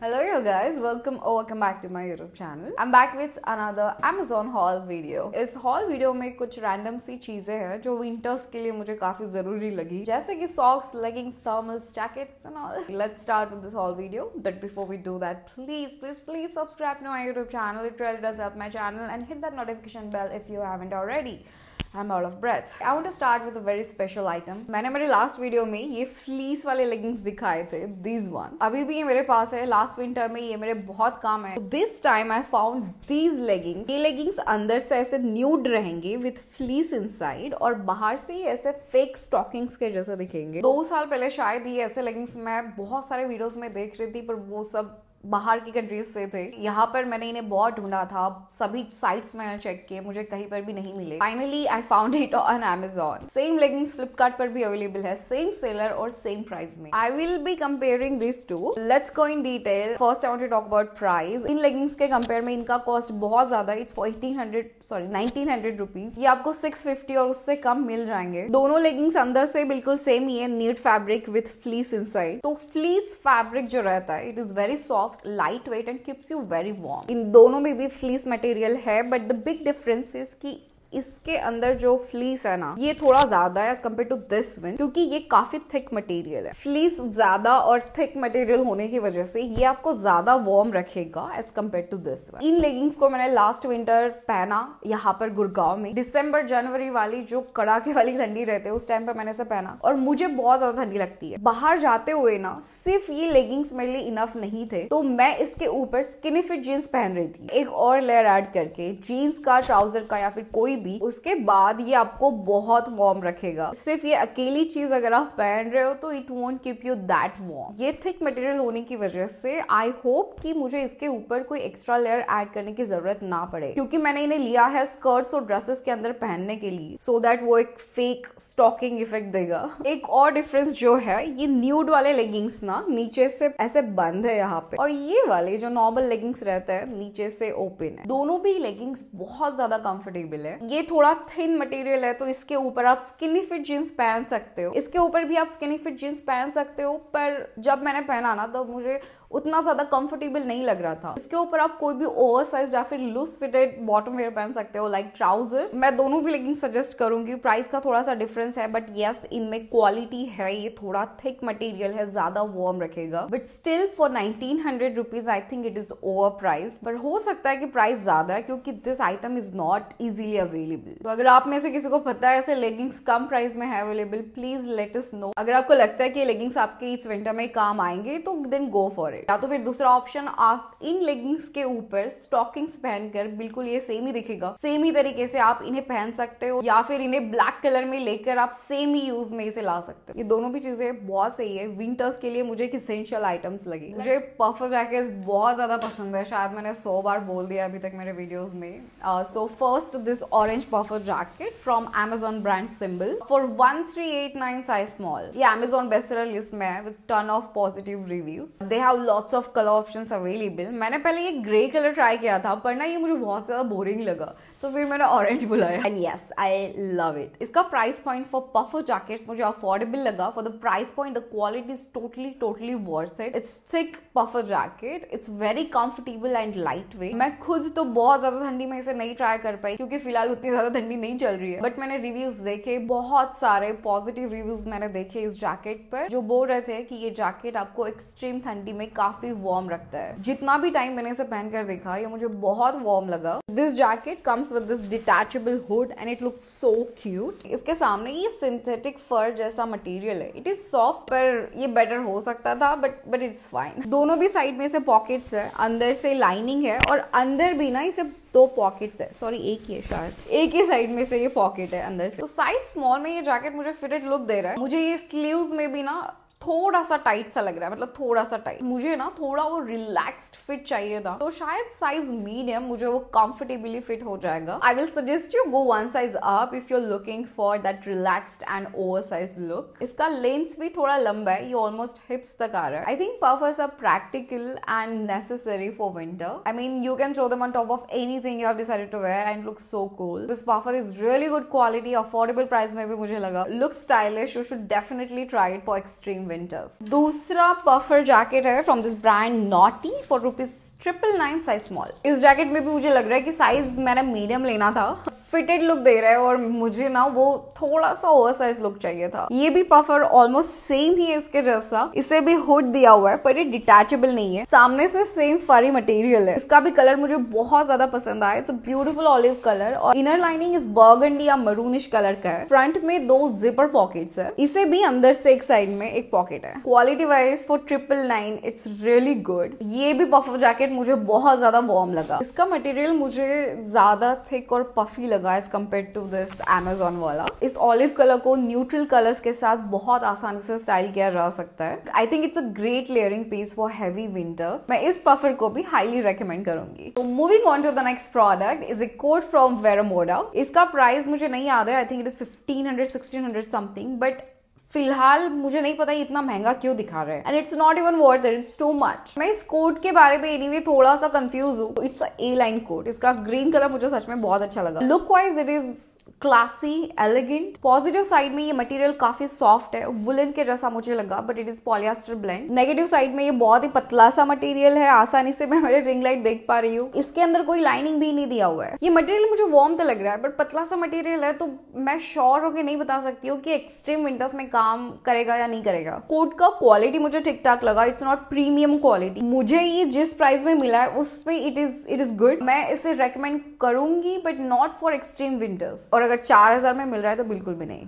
Hello you guys, welcome or welcome back to my YouTube channel. I'm back with another Amazon haul video. इस haul video में कुछ random सी चीजें हैं जो winters के लिए मुझे काफी जरूरी लगी जैसे कि socks, leggings, thermals, jackets and all. Let's start with this haul video. But before we do that, please, please, please subscribe to my YouTube channel. It really does help my channel and hit that notification bell if you haven't already. I am out of breath I want start with a very special item मैंने मेरे last video में ये fleece वाले leggings दिखाए थे these one अभी भी ये मेरे पास है लास्ट विंटर में ये मेरे बहुत काम है this time I found these leggings ये लेगिंग्स अंदर से ऐसे न्यूड रहेंगे विथ फ्लीस इनसाइड और बाहर से ही ऐसे फेक स्टॉकिंग्स के जैसे दिखेंगे दो साल पहले शायद ये ऐसे लेगिंग्स मैं बहुत सारे वीडियोस में देख रही थी पर वो सब बाहर की कंट्रीज से थे यहाँ पर मैंने इन्हें बहुत ढूंढा था सभी साइट्स में चेक किए मुझे कहीं पर भी नहीं मिले finally I found it on Amazon same leggings Flipkart पर भी अवेलेबल है सेम सेलर और सेम प्राइस में I will be comparing this two let's go in detail first I to talk about price इन लेगिंग्स के कंपेयर में इनका cost बहुत ज्यादा it's for eighteen hundred sorry nineteen hundred rupees ये आपको सिक्स फिफ्टी और उससे कम मिल जाएंगे दोनों लेगिंग्स अंदर से बिल्कुल सेम ही है knit fabric with fleece in तो फ्लीस फैब्रिक जो रहता है it is very soft soft light weight and keeps you very warm इन दोनों में भी फ्लीस मटेरियल है but the big difference is की इसके अंदर जो फ्लीस है ना ये थोड़ा ज्यादा है as compare to this one क्योंकि ये काफी थिक मटेरियल है फ्लीस ज्यादा और थिक मटेरियल होने की वजह से ये आपको ज्यादा वार्म रखेगा as compare to this one इन लेगिंग्स को मैंने लास्ट विंटर पहना यहाँ पर गुड़गांव में दिसंबर जनवरी वाली जो कड़ाके वाली ठंडी रहती है उस टाइम पर मैंने इसे पहना और मुझे बहुत ज्यादा ठंडी लगती है बाहर जाते हुए ना सिर्फ ये लेगिंग्स मेरे लिए इनफ नहीं थे तो मैं इसके ऊपर स्किनिफिट फिट जीन्स पहन रही थी एक और लेयर एड करके जीन्स का ट्राउजर का या फिर कोई भी उसके बाद ये आपको बहुत वार्म रखेगा सिर्फ ये अकेली चीज अगर आप पहन रहे हो तो it won't keep you that warm ये थिक मटेरियल होने की वजह से आई होप कि मुझे इसके ऊपर कोई एक्स्ट्रा लेयर ऐड करने की जरूरत ना पड़े क्योंकि मैंने इन्हें लिया है स्कर्ट्स और ड्रेसेस के अंदर पहनने के लिए सो so दैट वो एक फेक स्टॉकिंग इफेक्ट देगा एक और डिफरेंस जो है ये न्यूड वाले लेगिंग्स ना नीचे से ऐसे बंद है यहाँ पे और ये वाले जो नॉर्मल लेगिंग्स रहते हैं नीचे से ओपन है दोनों भी लेगिंग्स बहुत ज्यादा कंफर्टेबल है ये थोड़ा थिन मटेरियल है तो इसके ऊपर आप स्किनी फिट जीन्स पहन सकते हो इसके ऊपर भी आप स्किनी फिट जीन्स पहन सकते हो पर जब मैंने पहना ना तो मुझे उतना ज़्यादा कंफर्टेबल नहीं लग रहा था इसके ऊपर आप कोई भी ओवर साइज या फिर लूज फिटेड बॉटम वेयर पहन सकते हो लाइक ट्राउजर्स मैं दोनों भी लेकिन सजेस्ट करूंगी प्राइस का थोड़ा सा डिफरेंस है बट येस इनमें क्वालिटी है ये थोड़ा थिक मटेरियल है ज़्यादा वार्म रखेगा but still for nineteen hundred rupees I think it is over price but हो सकता है कि प्राइस ज़्यादा है क्योंकि this item is not easily available तो अगर आप में से किसी को पता है ऐसे लेगिंग्स कम प्राइस में है available please let us know अगर आपको लगता है कि लेगिंग्स आपके इस विंटर में काम आएंगे तो देन गो फॉर इट करें या तो फिर दूसरा ऑप्शन आप इन लेगिंग्स के ऊपर स्टॉकिंग्स पहनकर बिल्कुल ये सेम ही दिखेगा सेम ही तरीके से आप इन्हें पहन सकते हो या फिर इन्हें ब्लैक कलर में लेकर आप सेम ही यूज में इसे ला सकते हो ये दोनों भी चीजें बहुत सही है विंटर्स के लिए मुझे एक इसेंशियल आइटम्स लगे मुझे पफ जैकेट बहुत ज्यादा पसंद है शायद मैंने सौ बार बोल दिया अभी तक मेरे वीडियोज में so first this orange puff jacket from Amazon brand Symbol for one three eight nine size small ये एमेजॉन बेस्ट सेलर लिस्ट में है with ton of positive reviews they have lots of colour option available मैंने पहले ये grey colour try किया था पर ना ये मुझे बहुत ज़्यादा बोरिंग लगा तो फिर मैंने ऑरेंज बुलाया and yes I love it इसका price point for puffer jackets मुझे अफोर्डेबल लगा for the price point the quality is totally totally worth it it's thick puffer jacket it's very comfortable and light weight मैं खुद तो बहुत ज़्यादा ठंडी में इसे नहीं ट्राई कर पाई क्योंकि फिलहाल उतनी ज़्यादा ठंडी नहीं चल रही है बट मैंने रिव्यूज देखे बहुत सारे पॉजिटिव रिव्यूज मैंने देखे इस जैकेट पर जो बोल रहे थे कि ये जैकेट आपको एक्सट्रीम ठंडी में काफी वार्म रखता है जितना भी टाइम मैंने इसे पहन कर देखा ये मुझे बहुत वार्म लगा this jacket comes with this detachable hood and it look so cute इसके सामने ये सिंथेटिक फर जैसा मटेरियल है इट इज सॉफ्ट पर ये बेटर हो सकता था बट बट इट्स फाइन दोनों भी साइड में से पॉकेट्स है अंदर से लाइनिंग है और अंदर भी ना इसे दो पॉकेट्स है सॉरी एक ही है शायद एक ही साइड में से ये पॉकेट है अंदर से तो साइज स्मॉल में ये जैकेट मुझे फिटेड लुक दे रहा है मुझे ये स्लीव्स में भी ना थोड़ा सा टाइट सा लग रहा है मतलब थोड़ा सा टाइट मुझे ना थोड़ा वो रिलैक्स्ड फिट चाहिए था तो शायद साइज मीडियम मुझे वो कंफर्टेबली फिट हो जाएगा I will suggest you go one size up if you are looking for that relaxed and over size look इसका लेंथ भी थोड़ा लंबा है ये ऑलमोस्ट हिप्स तक आ रहा है I think puffers are practical and necessary for winter I mean you can throw them on top of anything you have decided to wear and look so cool this puffer is really good quality affordable price में भी मुझे लगा look stylish you should definitely try it for extreme winter winters. Dusra puffer jacket hai from this brand Naughty for rupees triple nine size small. Is jacket mein bhi mujhe lag raha hai ki size mera medium lena tha. Fitted look दे रहा है और मुझे ना वो थोड़ा सा over size look चाहिए था ये भी पफर ऑलमोस्ट सेम ही है इसके जैसा इसे भी हुड दिया हुआ है पर ये डिटेचेबल नहीं है सामने से सेम फरी मटेरियल है इसका भी कलर मुझे बहुत ज्यादा पसंद आया इट्स ब्यूटीफुल ऑलिव कलर और इनर लाइनिंग इस बर्गंडी या मरूनिश कलर का है फ्रंट में दो जिपर पॉकेट्स है इसे भी अंदर से एक साइड में एक पॉकेट है quality wise for triple nine it's really good ये भी पफर जैकेट मुझे बहुत ज्यादा वार्म लगा इसका मटेरियल मुझे ज्यादा थिक और पफी लगा as compare to this Amazon वाला इस ऑलिव कलर को न्यूट्रल कलर्स के साथ बहुत आसानी से स्टाइल किया जा सकता है I think it's a great layering piece for heavy winters मैं इस पफर को भी हाईली रेकमेंड करूंगी तो moving on to the next product is a coat from Vero Moda इसका प्राइस मुझे नहीं याद है I think it is fifteen hundred sixteen hundred something but फिलहाल मुझे नहीं पता ये इतना महंगा क्यों दिखा रहे हैं and it's not even worth it it's too much मैं इस कोट के बारे में एनीवे थोड़ा सा कंफ्यूज हूँ इट्स ए लाइन कोट इसका ग्रीन कलर मुझे सच में बहुत अच्छा लगा look wise it is classy elegant positive side में ये मटेरियल काफी सॉफ्ट है वुलन के जैसा मुझे लगा but it is polyester blend negative side में ये बहुत ही पतला सा मटेरियल है आसानी से मैं मेरे रिंग लाइट देख पा रही हूँ इसके अंदर कोई लाइनिंग भी नहीं दिया हुआ है ये मटेरियल मुझे वार्म तो लग रहा है बट पतला सा मटेरियल है तो मैं श्योर होकर नहीं बता सकती हूँ कि एक्सट्रीम विंटर्स में काम करेगा या नहीं करेगा कोट का क्वालिटी मुझे ठीक ठाक लगा इट्स नॉट प्रीमियम क्वालिटी मुझे ये जिस प्राइस में मिला है उस पर it is it is good मैं इसे रेकमेंड करूंगी but not for extreme winters और अगर चार हजार में मिल रहा है तो बिल्कुल भी नहीं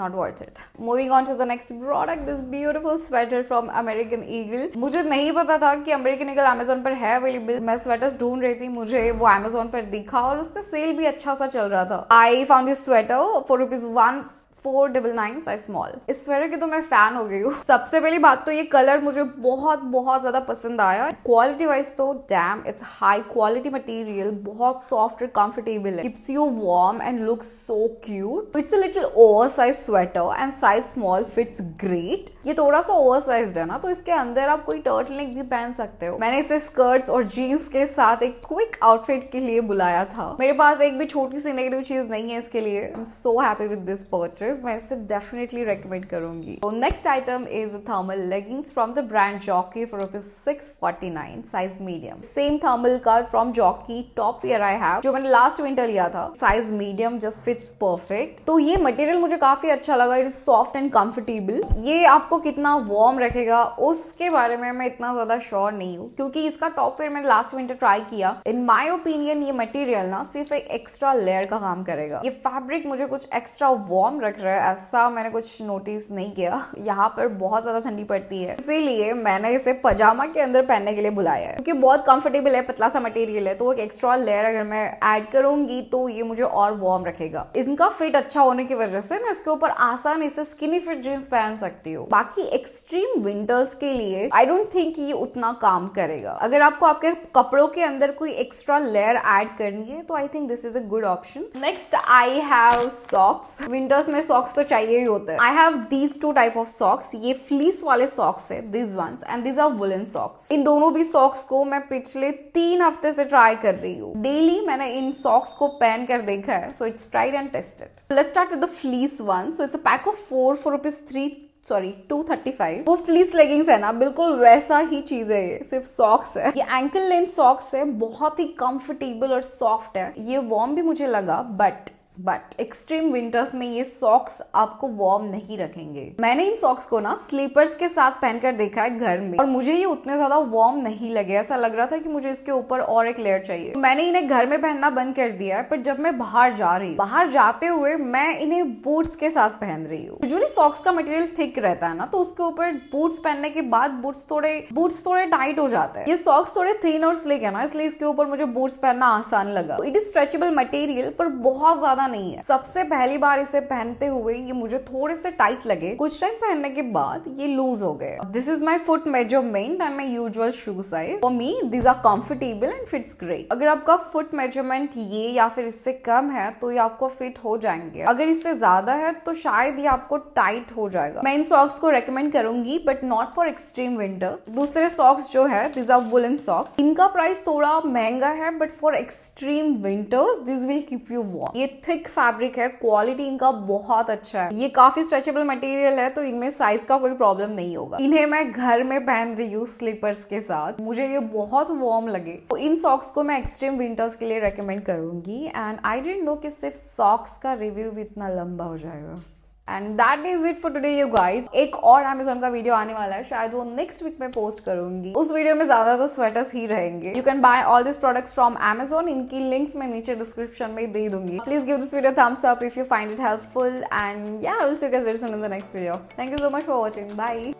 not worth it. Moving on to the next product, this beautiful sweater from American Eagle. मुझे नहीं पता था कि American Eagle Amazon पर है अवेलेबल मैं स्वेटर्स ढूंढ रही थी मुझे वो Amazon पर दिखा और उस पर सेल भी अच्छा सा चल रहा था I found this sweater for rupees one four double nine size small इस स्वेटर की तो मैं फैन हो गई हूँ सबसे पहली बात तो ये कलर मुझे बहुत बहुत ज्यादा पसंद आया क्वालिटी वाइज तो damn it's high quality material बहुत सॉफ्ट और कंफर्टेबल है gives you warm and look so cute it's little over size sweater and size small fits great ये थोड़ा सा ओवर साइज है ना तो इसके अंदर आप कोई टर्टल नेक भी पहन सकते हो मैंने इसे स्कर्ट्स और जीन्स के साथ एक क्विक आउटफिट के लिए बुलाया था मेरे पास एक भी छोटी सी नेगेटिव चीज नहीं है इसके लिए I am so happy with this purchase product मैं इसे डेफिनेटली रेकमेंड करूंगी तो next item is thermal leggings from the brand Jockey for rupees six forty nine size medium same thermal cut from Jockey top wear I have जो मैंने last winter लिया था size medium just fits perfect तो ये material मुझे काफी अच्छा लगा it is soft and comfortable ये आपको कितना वार्म रखेगा उसके बारे में मैं इतना ज्यादा श्योर नहीं हूँ क्योंकि इसका टॉप वेयर मैंने लास्ट विंटर ट्राई किया इन माई ओपिनियन ये मटेरियल ना सिर्फ एक एक्स्ट्रा लेयर का काम करेगा ये फैब्रिक मुझे कुछ एक्स्ट्रा वार्म रख करेक्ट है ऐसा मैंने कुछ नोटिस नहीं किया यहाँ पर बहुत ज़्यादा ठंडी पड़ती है इसीलिए मैंने इसे पजामा के अंदर पहनने के लिए बुलाया है क्योंकि बहुत कंफर्टेबल है पतला सा मटेरियल है तो एक एक्स्ट्रा लेयर अगर मैं ऐड करूंगी तो ये मुझे और वार्म रखेगा इनका फिट अच्छा होने की वजह से मैं इसके ऊपर आसानी से स्किनी फिट जीन्स पहन सकती हूँ बाकी एक्सट्रीम विंटर्स के लिए आई डोंट थिंक ये उतना काम करेगा अगर आपको आपके कपड़ों के अंदर कोई एक्स्ट्रा लेयर ऐड करनी है तो I think this is a good option next I have socks winters में सॉक्स तो चाहिए ही होते हैं I have these two type of socks ये फ्लीस वाले सॉक्स है this one and these are woollen socks इन दोनों भी सॉक्स को मैं पिछले तीन हफ्ते से ट्राई कर रही हूँ डेली मैंने इन सॉक्स को पहन कर देखा है so it's tried and tested let start with the fleece one so it's a pack of four four rupees three sorry 235 वो फ्लीस लेगिंग्स है ना बिल्कुल वैसा ही चीज है ये सिर्फ सॉक्स है ये एंकल लेंथ सॉक्स है बहुत ही कंफर्टेबल और सॉफ्ट है ये वॉर्म भी मुझे लगा बट बट एक्सट्रीम विंटर्स में ये सॉक्स आपको वार्म नहीं रखेंगे मैंने इन सॉक्स को ना स्लीपर्स के साथ पहनकर देखा है घर में और मुझे ये उतने ज्यादा वार्म नहीं लगे ऐसा लग रहा था कि मुझे इसके ऊपर और एक लेयर चाहिए तो मैंने इन्हें घर में पहनना बंद कर दिया है पर जब मैं बाहर जा रही हूँ बाहर जाते हुए मैं इन्हें बूट्स के साथ पहन रही हूँ यूजली सॉक्स का मटेरियल थिक रहता है ना तो उसके ऊपर बूट्स पहनने के बाद बूट्स थोड़े बूट्स थोड़े टाइट हो जाते हैं ये सॉक्स थोड़े थीन और स्लिक है ना इसलिए इसके ऊपर मुझे बूट्स पहनना आसान लगा इट इज स्ट्रेचेबल मटेरियल पर बहुत ज्यादा ज्यादा नहीं है सबसे पहली बार इसे पहनते हुए ये मुझे थोड़े से टाइट लगे कुछ टाइम पहनने के बाद ये लूज हो गए this is my foot measurement and my usual shoe size for me these are comfortable and fits great अगर आपका फुट मेजरमेंट ये या फिर इससे कम है तो ये आपको फिट हो जाएंगे अगर इससे ज्यादा है तो शायद ये आपको टाइट हो जाएगा मैं इन सॉक्स को रेकमेंड करूंगी but not for extreme winters दूसरे सॉक्स जो है दिज आर वुलन सॉक्स इनका प्राइस थोड़ा महंगा है but for extreme winters this will keep you warm ये थिक फैब्रिक है क्वालिटी इनका बहुत अच्छा है ये काफी स्ट्रेचेबल मटेरियल है तो इनमें साइज का कोई प्रॉब्लम नहीं होगा इन्हें मैं घर में पहन रही हूँ स्लीपर्स के साथ मुझे ये बहुत वार्म लगे तो इन सॉक्स को मैं एक्सट्रीम विंटर्स के लिए रेकमेंड करूंगी एंड आई डेंट नो कि सिर्फ सॉक्स का रिव्यू भी इतना लंबा हो जाएगा and that is it for today you guys एक और अमेजोन का वीडियो आने वाला है शायद वो नेक्स्ट वीक में पोस्ट करूंगी उस वीडियो में ज्यादा तो स्वेटर्स ही रहेंगे you can buy all this products from Amazon इनकी लिंक्स मैं नीचे डिस्क्रिप्शन में दे दूंगी please give this video thumbs up if you find it helpful and ya will see you guys very soon in the next video thank you so much for watching bye